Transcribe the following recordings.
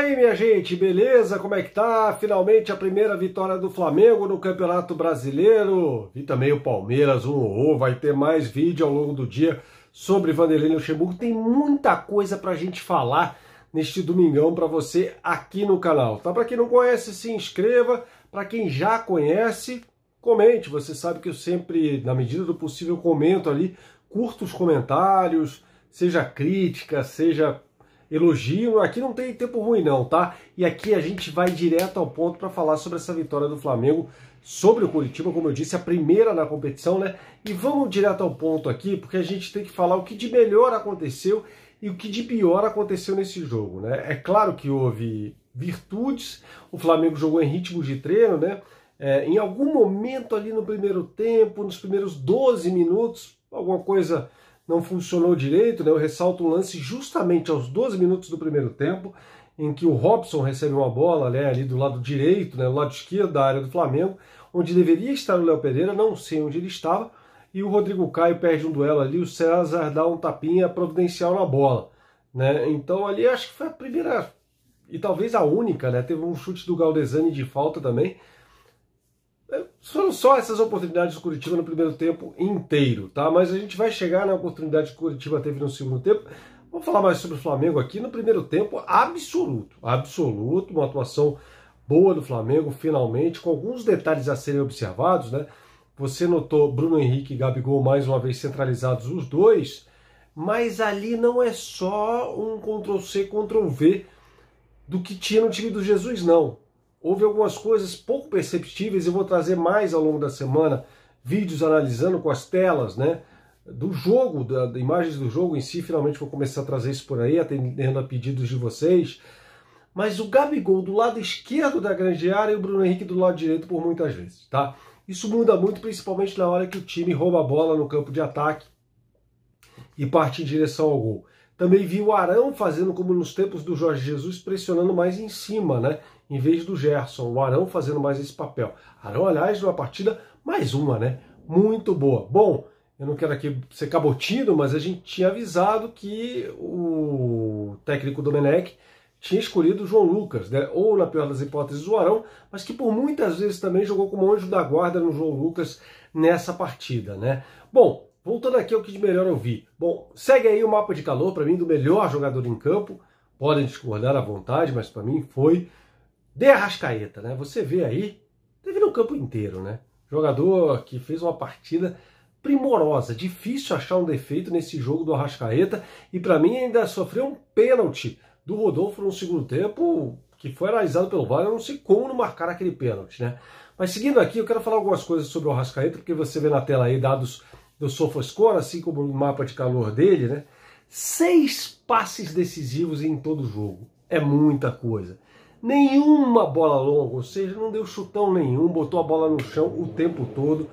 Fala aí, minha gente, beleza? Como é que tá? Finalmente a primeira vitória do Flamengo no Campeonato Brasileiro. E também o Palmeiras, um ou Vai ter mais vídeo ao longo do dia sobre Vanderlei Luxemburgo. Tem muita coisa pra gente falar neste domingão para você aqui no canal, tá? Para quem não conhece, se inscreva. Para quem já conhece, comente. Você sabe que eu sempre, na medida do possível, comento ali, curto os comentários, seja crítica, seja elogio. Aqui não tem tempo ruim, não, tá? E aqui a gente vai direto ao ponto para falar sobre essa vitória do Flamengo sobre o Curitiba, como eu disse, a primeira na competição, né? E vamos direto ao ponto aqui, porque a gente tem que falar o que de melhor aconteceu e o que de pior aconteceu nesse jogo, né? É claro que houve virtudes, o Flamengo jogou em ritmo de treino, né? É, em algum momento ali no primeiro tempo, nos primeiros 12 minutos, alguma coisa não funcionou direito, né? eu ressalto um lance justamente aos 12 minutos do primeiro tempo, em que o Robson recebe uma bola né, ali do lado direito, né, do lado esquerdo da área do Flamengo, onde deveria estar o Léo Pereira, não sei onde ele estava, e o Rodrigo Caio perde um duelo ali, o César dá um tapinha providencial na bola. Né? Então ali acho que foi a primeira e talvez a única, né? Teve um chute do Galdesani de falta também, foram só essas oportunidades do Curitiba no primeiro tempo inteiro, tá? Mas a gente vai chegar na oportunidade que o Curitiba teve no segundo tempo. Vamos falar mais sobre o Flamengo aqui. No primeiro tempo, absoluto, absoluto, uma atuação boa do Flamengo, finalmente, com alguns detalhes a serem observados, né? Você notou Bruno Henrique e Gabigol mais uma vez centralizados os dois, mas ali não é só um Ctrl C, Ctrl V do que tinha no time do Jesus, não. Houve algumas coisas pouco perceptíveis, eu vou trazer mais ao longo da semana, vídeos analisando com as telas, né? Do jogo, da, da imagens do jogo em si, finalmente vou começar a trazer isso por aí, atendendo a pedidos de vocês. Mas o Gabigol do lado esquerdo da grande área e o Bruno Henrique do lado direito por muitas vezes, tá? Isso muda muito, principalmente na hora que o time rouba a bola no campo de ataque e parte em direção ao gol. Também vi o Arão fazendo como nos tempos do Jorge Jesus, pressionando mais em cima, né? em vez do Gerson, o Arão fazendo mais esse papel. Arão, aliás, numa partida, mais uma, né? Muito boa. Bom, eu não quero aqui ser cabotino, mas a gente tinha avisado que o técnico Domenech tinha escolhido o João Lucas, né? ou na pior das hipóteses o Arão, mas que por muitas vezes também jogou como anjo da guarda no João Lucas nessa partida, né? Bom, voltando aqui ao que de melhor eu vi. Bom, segue aí o mapa de calor para mim do melhor jogador em campo. Podem discordar à vontade, mas para mim foi de Arrascaeta, né? Você vê aí, teve no campo inteiro, né? Jogador que fez uma partida primorosa, difícil achar um defeito nesse jogo do Arrascaeta e para mim ainda sofreu um pênalti do Rodolfo no segundo tempo que foi analisado pelo VAR, eu não sei como não marcar aquele pênalti, né? Mas seguindo aqui, eu quero falar algumas coisas sobre o Arrascaeta, porque você vê na tela aí dados do Sofoscore, assim como o mapa de calor dele, né? Seis passes decisivos em todo o jogo. É muita coisa nenhuma bola longa, ou seja, não deu chutão nenhum, botou a bola no chão o tempo todo.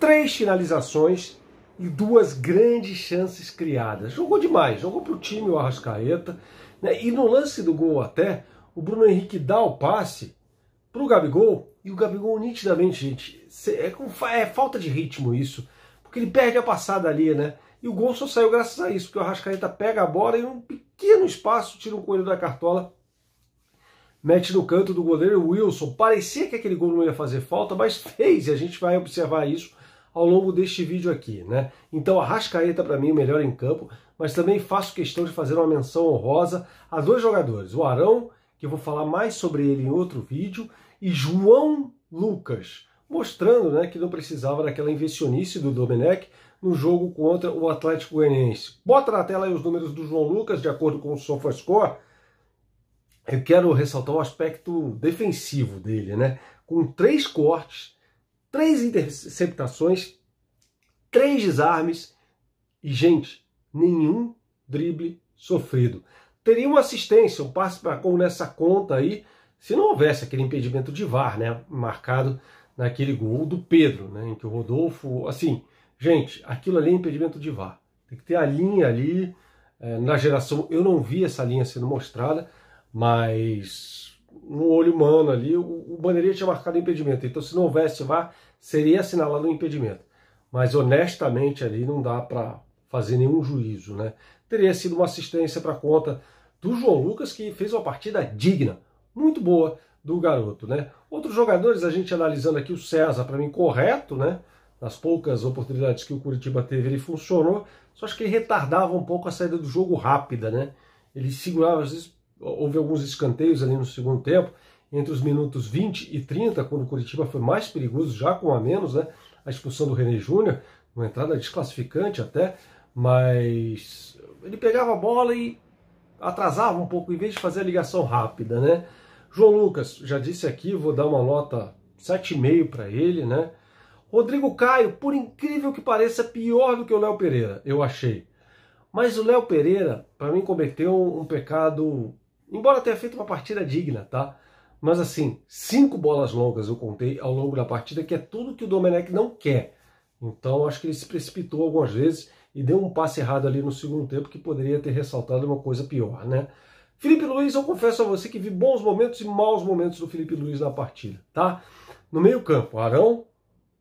Três finalizações e duas grandes chances criadas. Jogou demais, jogou para o time o Arrascaeta. Né? E no lance do gol até, o Bruno Henrique dá o passe para o Gabigol e o Gabigol nitidamente, gente, é, com, é falta de ritmo isso, porque ele perde a passada ali, né? E o gol só saiu graças a isso, porque o Arrascaeta pega a bola e um pequeno espaço tira um coelho da cartola mete no canto do goleiro Wilson. Parecia que aquele gol não ia fazer falta, mas fez, e a gente vai observar isso ao longo deste vídeo aqui, né? Então a Rascaeta para mim o melhor em campo, mas também faço questão de fazer uma menção honrosa a dois jogadores, o Arão, que eu vou falar mais sobre ele em outro vídeo, e João Lucas, mostrando, né, que não precisava daquela investionice do Domenech no jogo contra o Atlético Goianiense. Bota na tela aí os números do João Lucas de acordo com o SofaScore, eu quero ressaltar o aspecto defensivo dele, né? Com três cortes, três interceptações, três desarmes e, gente, nenhum drible sofrido. Teria uma assistência, um passe para gol nessa conta aí, se não houvesse aquele impedimento de VAR, né? Marcado naquele gol do Pedro, né? Em que o Rodolfo, assim, gente, aquilo ali é impedimento de VAR. Tem que ter a linha ali. É, na geração, eu não vi essa linha sendo mostrada mas no olho humano ali, o, o bandeirinha tinha marcado impedimento. Então, se não houvesse VAR, seria assinalado um impedimento. Mas honestamente ali não dá para fazer nenhum juízo, né? Teria sido uma assistência para conta do João Lucas, que fez uma partida digna, muito boa do garoto, né? Outros jogadores, a gente analisando aqui o César, para mim, correto, né? Nas poucas oportunidades que o Curitiba teve, ele funcionou, só acho que ele retardava um pouco a saída do jogo rápida, né? Ele segurava, às vezes houve alguns escanteios ali no segundo tempo, entre os minutos 20 e 30, quando o Curitiba foi mais perigoso, já com a menos, né? A expulsão do René Júnior, uma entrada desclassificante até, mas ele pegava a bola e atrasava um pouco, em vez de fazer a ligação rápida, né? João Lucas, já disse aqui, vou dar uma nota 7,5 para ele, né? Rodrigo Caio, por incrível que pareça, é pior do que o Léo Pereira, eu achei. Mas o Léo Pereira, para mim, cometeu um pecado Embora tenha feito uma partida digna, tá? Mas assim, cinco bolas longas eu contei ao longo da partida, que é tudo que o Domenech não quer. Então acho que ele se precipitou algumas vezes e deu um passe errado ali no segundo tempo que poderia ter ressaltado uma coisa pior, né? Felipe Luiz, eu confesso a você que vi bons momentos e maus momentos do Felipe Luiz na partida, tá? No meio-campo, Arão,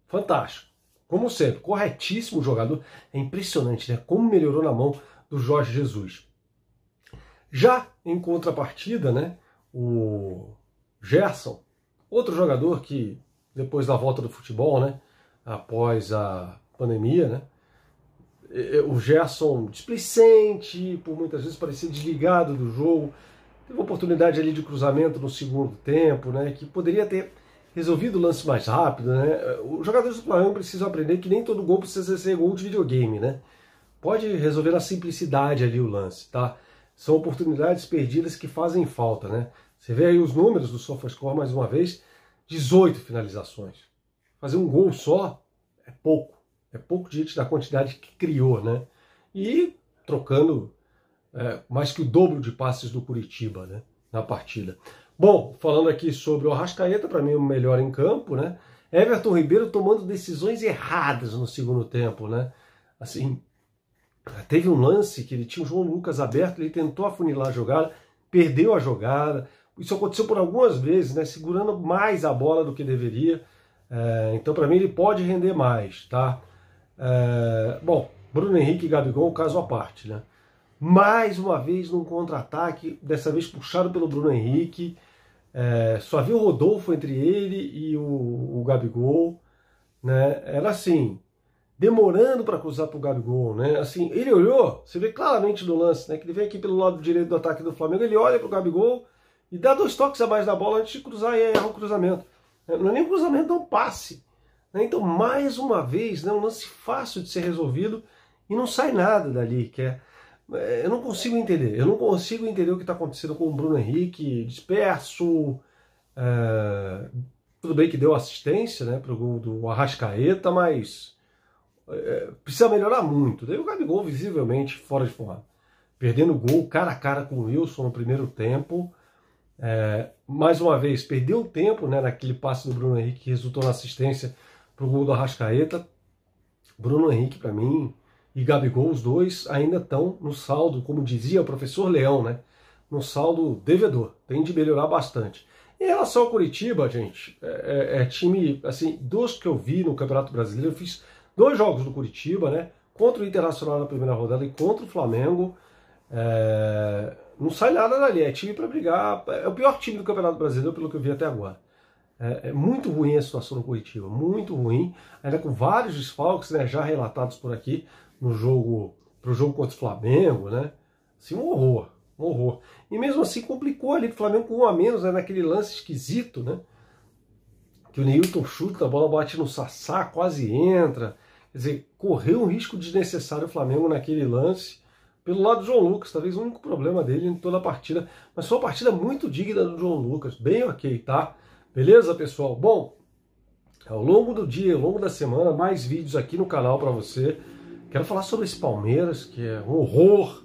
fantástico. Como sempre, corretíssimo jogador. É impressionante, né? Como melhorou na mão do Jorge Jesus. Já em contrapartida, né, o Gerson, outro jogador que depois da volta do futebol, né, após a pandemia, né, o Gerson displicente, por muitas vezes parecia desligado do jogo, teve uma oportunidade ali de cruzamento no segundo tempo, né, que poderia ter resolvido o lance mais rápido, né? Os jogadores do Flamengo precisam aprender que nem todo gol precisa ser gol de videogame, né? Pode resolver na simplicidade ali o lance, tá? são oportunidades perdidas que fazem falta, né? Você vê aí os números do SofaScore mais uma vez, 18 finalizações. Fazer um gol só é pouco, é pouco diante da quantidade que criou, né? E trocando é, mais que o dobro de passes do Curitiba, né? Na partida. Bom, falando aqui sobre o Arrascaeta, para mim o melhor em campo, né? Everton Ribeiro tomando decisões erradas no segundo tempo, né? Assim, Teve um lance que ele tinha o João Lucas aberto, ele tentou afunilar a jogada, perdeu a jogada. Isso aconteceu por algumas vezes, né? Segurando mais a bola do que deveria. É, então, para mim, ele pode render mais, tá? É, bom, Bruno Henrique e Gabigol, caso à parte, né? Mais uma vez num contra-ataque, dessa vez puxado pelo Bruno Henrique. É, só viu o Rodolfo entre ele e o, o Gabigol. Né? Era assim, demorando para cruzar para o Gabigol, né? Assim, ele olhou, você vê claramente no lance, né? Que ele vem aqui pelo lado direito do ataque do Flamengo, ele olha para o Gabigol e dá dois toques a mais bola antes de cruzar e erra o cruzamento. É, não é nem um cruzamento, é um passe. Né? Então, mais uma vez, né, um lance fácil de ser resolvido e não sai nada dali, que é... é eu não consigo entender, eu não consigo entender o que está acontecendo com o Bruno Henrique, disperso, é... tudo bem que deu assistência né, para o gol do Arrascaeta, mas é, precisa melhorar muito. Daí o Gabigol visivelmente fora de forma. Perdendo gol cara a cara com o Wilson no primeiro tempo. É, mais uma vez, perdeu tempo né, naquele passe do Bruno Henrique que resultou na assistência para o gol do Arrascaeta. Bruno Henrique, para mim, e Gabigol, os dois, ainda estão no saldo, como dizia o professor Leão, né? No saldo devedor. Tem de melhorar bastante. Em relação ao Curitiba, gente, é, é, é time, assim, dos que eu vi no Campeonato Brasileiro, eu fiz Dois jogos do Curitiba, né? Contra o Internacional na primeira rodada e contra o Flamengo. É... Não sai nada dali, é time para brigar. É o pior time do Campeonato Brasileiro, pelo que eu vi até agora. É, é, muito ruim a situação do Curitiba, muito ruim. Ainda com vários desfalques né, já relatados por aqui no jogo, pro jogo contra o Flamengo, né? Assim, um horror, um horror. E mesmo assim complicou ali o Flamengo com um a menos, né, naquele lance esquisito, né? Que o Neilton chuta, a bola bate no Sassá, quase entra. Quer dizer, correu um risco desnecessário o Flamengo naquele lance. Pelo lado do João Lucas, talvez o único problema dele em toda a partida. Mas foi uma partida muito digna do João Lucas. Bem ok, tá? Beleza, pessoal? Bom, ao longo do dia, ao longo da semana, mais vídeos aqui no canal para você. Quero falar sobre esse Palmeiras, que é um horror.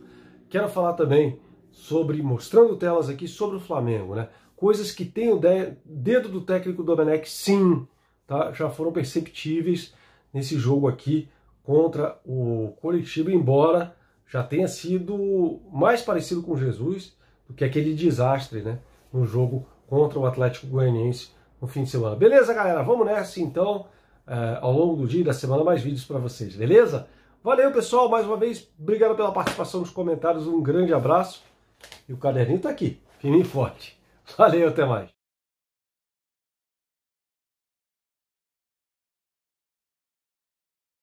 Quero falar também sobre, mostrando telas aqui, sobre o Flamengo, né? Coisas que tem o dedo do técnico Domenech, sim, tá? já foram perceptíveis nesse jogo aqui contra o Coritiba, embora já tenha sido mais parecido com Jesus do que aquele desastre né, no jogo contra o Atlético Goianiense no fim de semana. Beleza, galera? Vamos nessa então. Eh, ao longo do dia e da semana, mais vídeos para vocês, beleza? Valeu, pessoal, mais uma vez. Obrigado pela participação nos comentários. Um grande abraço. E o caderninho está aqui, fininho e forte. Valeu, até mais.